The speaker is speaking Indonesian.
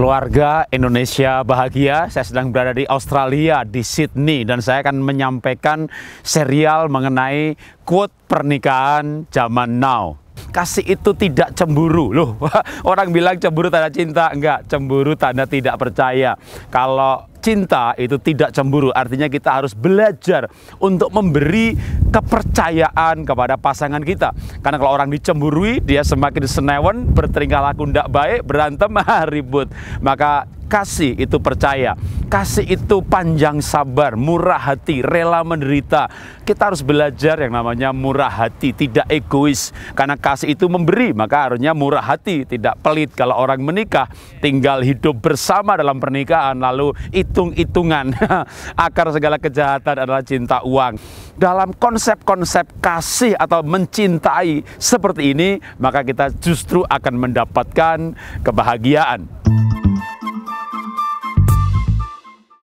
Keluarga Indonesia Bahagia, saya sedang berada di Australia, di Sydney, dan saya akan menyampaikan serial mengenai quote pernikahan zaman now. Kasih itu tidak cemburu loh. Orang bilang cemburu tanda cinta, enggak. Cemburu tanda tidak percaya. Kalau cinta itu tidak cemburu. Artinya kita harus belajar untuk memberi kepercayaan kepada pasangan kita. Karena kalau orang dicemburui, dia semakin senewan bertingkah laku tidak baik, berantem, ribut. Maka Kasih itu percaya, kasih itu panjang sabar, murah hati, rela menderita. Kita harus belajar yang namanya murah hati, tidak egois. Karena kasih itu memberi, maka harusnya murah hati, tidak pelit. Kalau orang menikah, tinggal hidup bersama dalam pernikahan, lalu hitung-hitungan. Akar segala kejahatan adalah cinta uang. Dalam konsep-konsep kasih atau mencintai seperti ini, maka kita justru akan mendapatkan kebahagiaan.